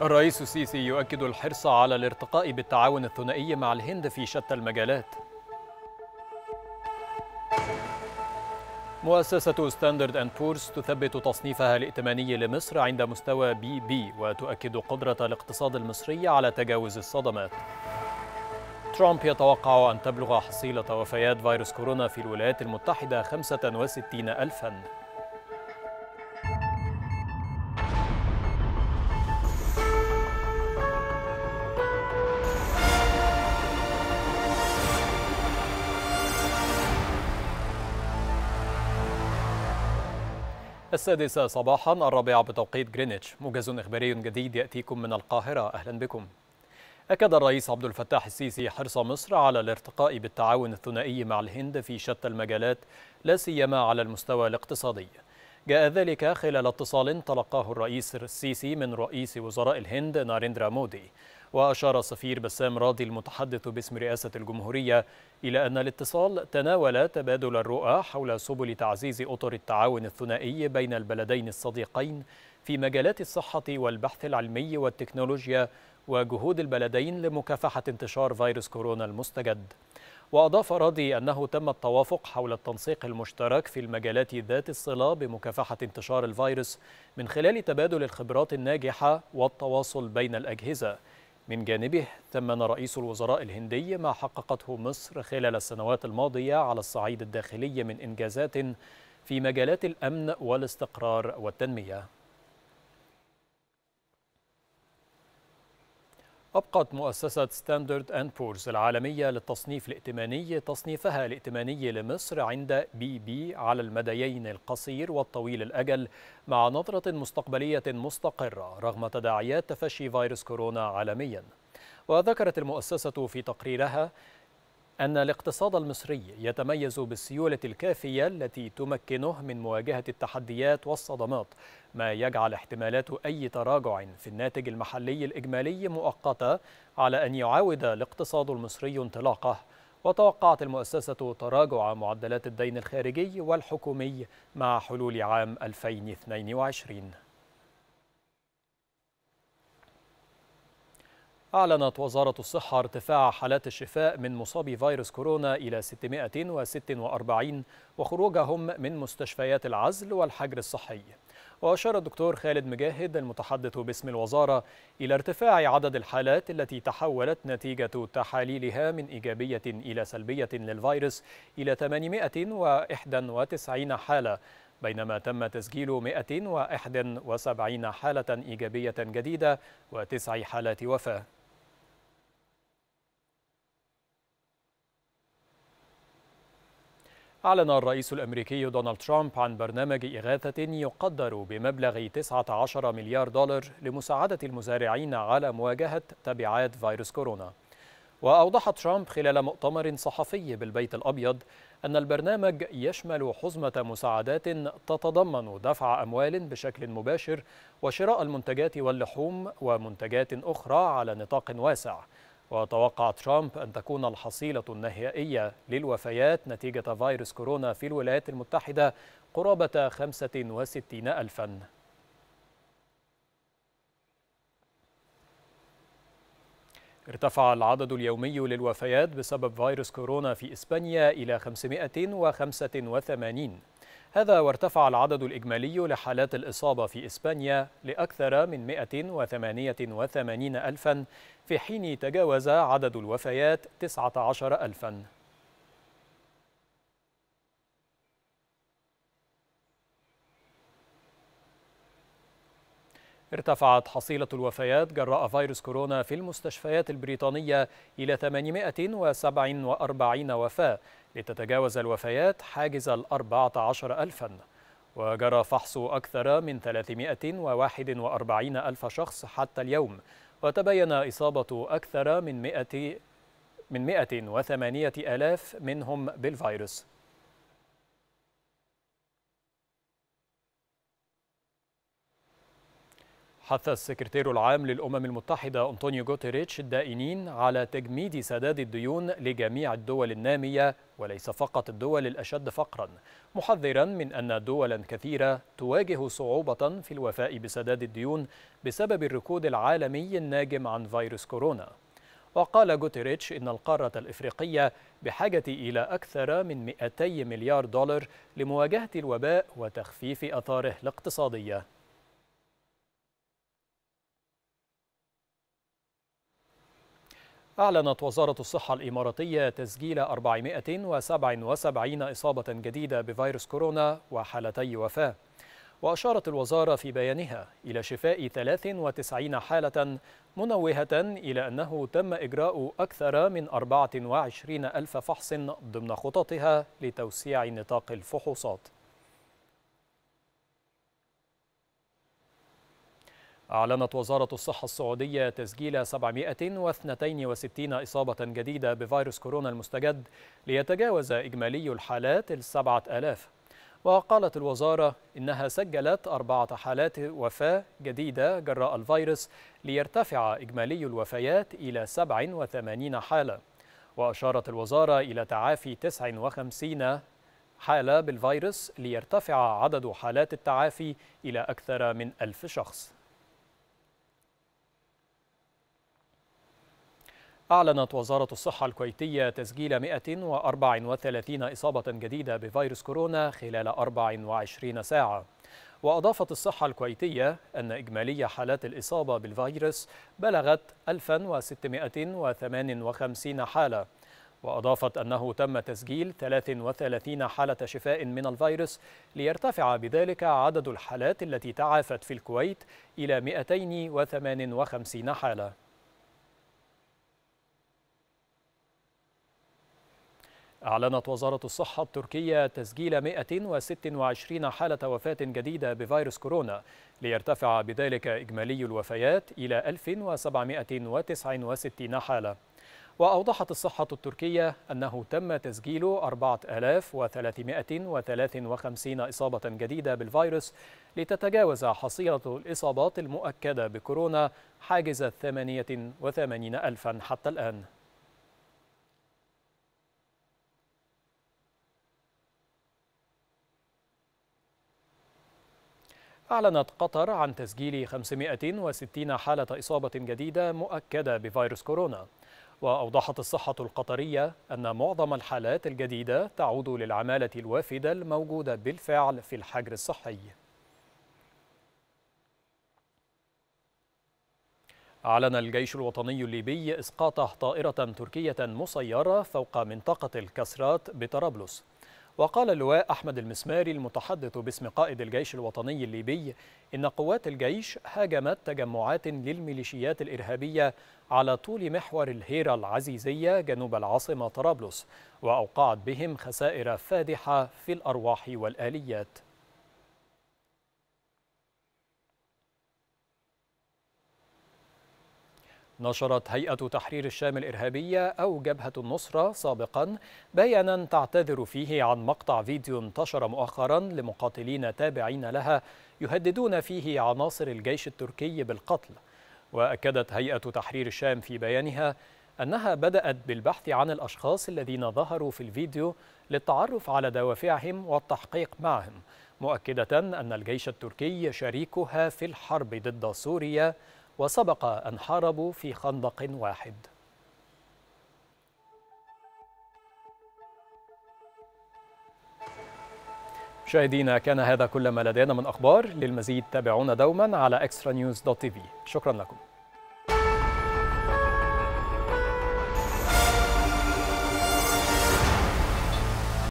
الرئيس السيسي يؤكد الحرص على الارتقاء بالتعاون الثنائي مع الهند في شتى المجالات مؤسسة ستاندرد أند بورس تثبت تصنيفها الائتماني لمصر عند مستوى بي بي وتؤكد قدرة الاقتصاد المصري على تجاوز الصدمات ترامب يتوقع أن تبلغ حصيلة وفيات فيروس كورونا في الولايات المتحدة 65 ألفاً السادسة صباحا الرابعة بتوقيت جرينتش موجز إخباري جديد يأتيكم من القاهرة أهلا بكم أكد الرئيس عبد الفتاح السيسي حرص مصر على الارتقاء بالتعاون الثنائي مع الهند في شتى المجالات لا سيما على المستوى الاقتصادي جاء ذلك خلال اتصال تلقاه الرئيس السيسي من رئيس وزراء الهند ناريندرا مودي وأشار السفير بسام راضي المتحدث باسم رئاسة الجمهورية إلى أن الاتصال تناول تبادل الرؤى حول سبل تعزيز أطر التعاون الثنائي بين البلدين الصديقين في مجالات الصحة والبحث العلمي والتكنولوجيا وجهود البلدين لمكافحة انتشار فيروس كورونا المستجد وأضاف راضي أنه تم التوافق حول التنسيق المشترك في المجالات ذات الصلة بمكافحة انتشار الفيروس من خلال تبادل الخبرات الناجحة والتواصل بين الأجهزة من جانبه ثمن رئيس الوزراء الهندي ما حققته مصر خلال السنوات الماضية على الصعيد الداخلي من إنجازات في مجالات الأمن والاستقرار والتنمية أبقت مؤسسة ستاندرد أند بورز العالمية للتصنيف الائتماني تصنيفها الائتماني لمصر عند بي بي على المديين القصير والطويل الأجل مع نظرة مستقبلية مستقرة رغم تداعيات تفشي فيروس كورونا عالمياً. وذكرت المؤسسة في تقريرها أن الاقتصاد المصري يتميز بالسيولة الكافية التي تمكنه من مواجهة التحديات والصدمات ما يجعل احتمالات أي تراجع في الناتج المحلي الإجمالي مؤقتة على أن يعاود الاقتصاد المصري انطلاقه وتوقعت المؤسسة تراجع معدلات الدين الخارجي والحكومي مع حلول عام 2022 أعلنت وزارة الصحة ارتفاع حالات الشفاء من مصابي فيروس كورونا إلى 646 وخروجهم من مستشفيات العزل والحجر الصحي وأشار الدكتور خالد مجاهد المتحدث باسم الوزارة إلى ارتفاع عدد الحالات التي تحولت نتيجة تحاليلها من إيجابية إلى سلبية للفيروس إلى 891 حالة بينما تم تسجيل 171 حالة إيجابية جديدة وتسع حالات وفاة أعلن الرئيس الأمريكي دونالد ترامب عن برنامج إغاثة يقدر بمبلغ 19 مليار دولار لمساعدة المزارعين على مواجهة تبعات فيروس كورونا. وأوضح ترامب خلال مؤتمر صحفي بالبيت الأبيض أن البرنامج يشمل حزمة مساعدات تتضمن دفع أموال بشكل مباشر وشراء المنتجات واللحوم ومنتجات أخرى على نطاق واسع وتوقع ترامب أن تكون الحصيلة النهائية للوفيات نتيجة فيروس كورونا في الولايات المتحدة قرابة 65 ألفاً ارتفع العدد اليومي للوفيات بسبب فيروس كورونا في إسبانيا إلى 585 هذا وارتفع العدد الإجمالي لحالات الإصابة في إسبانيا لأكثر من 188 ألفا في حين تجاوز عدد الوفيات 19 ألفا ارتفعت حصيلة الوفيات جراء فيروس كورونا في المستشفيات البريطانية إلى 847 وفاة لتتجاوز الوفيات حاجز ال عشر ألفاً وجرى فحص أكثر من 341 ألف شخص حتى اليوم وتبين إصابة أكثر من 100 من 108 ألاف منهم بالفيروس حث السكرتير العام للأمم المتحدة أنطونيو غوتيريتش الدائنين على تجميد سداد الديون لجميع الدول النامية وليس فقط الدول الأشد فقرا محذرا من أن دولا كثيرة تواجه صعوبة في الوفاء بسداد الديون بسبب الركود العالمي الناجم عن فيروس كورونا وقال غوتيريتش إن القارة الإفريقية بحاجة إلى أكثر من 200 مليار دولار لمواجهة الوباء وتخفيف أثاره الاقتصادية أعلنت وزارة الصحة الإماراتية تسجيل 477 إصابة جديدة بفيروس كورونا وحالتي وفاة وأشارت الوزارة في بيانها إلى شفاء 93 حالة منوهة إلى أنه تم إجراء أكثر من 24 ألف فحص ضمن خططها لتوسيع نطاق الفحوصات أعلنت وزارة الصحة السعودية تسجيل 762 إصابة جديدة بفيروس كورونا المستجد ليتجاوز إجمالي الحالات السبعة آلاف وقالت الوزارة إنها سجلت أربعة حالات وفاة جديدة جراء الفيروس ليرتفع إجمالي الوفيات إلى 87 حالة وأشارت الوزارة إلى تعافي 59 حالة بالفيروس ليرتفع عدد حالات التعافي إلى أكثر من ألف شخص أعلنت وزارة الصحة الكويتية تسجيل 134 إصابة جديدة بفيروس كورونا خلال 24 ساعة وأضافت الصحة الكويتية أن إجمالي حالات الإصابة بالفيروس بلغت 1658 حالة وأضافت أنه تم تسجيل 33 حالة شفاء من الفيروس ليرتفع بذلك عدد الحالات التي تعافت في الكويت إلى 258 حالة أعلنت وزارة الصحة التركية تسجيل 126 حالة وفاة جديدة بفيروس كورونا ليرتفع بذلك إجمالي الوفيات إلى 1769 حالة وأوضحت الصحة التركية أنه تم تسجيل 4353 إصابة جديدة بالفيروس لتتجاوز حصيلة الإصابات المؤكدة بكورونا حاجز 88 ألفا حتى الآن أعلنت قطر عن تسجيل 560 حالة إصابة جديدة مؤكدة بفيروس كورونا وأوضحت الصحة القطرية أن معظم الحالات الجديدة تعود للعمالة الوافدة الموجودة بالفعل في الحجر الصحي أعلن الجيش الوطني الليبي إسقاط طائرة تركية مسيرة فوق منطقة الكسرات بطرابلس وقال اللواء أحمد المسماري المتحدث باسم قائد الجيش الوطني الليبي إن قوات الجيش هاجمت تجمعات للميليشيات الإرهابية على طول محور الهيرة العزيزية جنوب العاصمة طرابلس وأوقعت بهم خسائر فادحة في الأرواح والآليات نشرت هيئة تحرير الشام الإرهابية أو جبهة النصرة سابقا بيانا تعتذر فيه عن مقطع فيديو انتشر مؤخرا لمقاتلين تابعين لها يهددون فيه عناصر الجيش التركي بالقتل وأكدت هيئة تحرير الشام في بيانها أنها بدأت بالبحث عن الأشخاص الذين ظهروا في الفيديو للتعرف على دوافعهم والتحقيق معهم مؤكدة أن الجيش التركي شريكها في الحرب ضد سوريا وسبق أن حاربوا في خندق واحد مشاهدينا كان هذا كل ما لدينا من أخبار للمزيد تابعونا دوما على extranews.tv شكرا لكم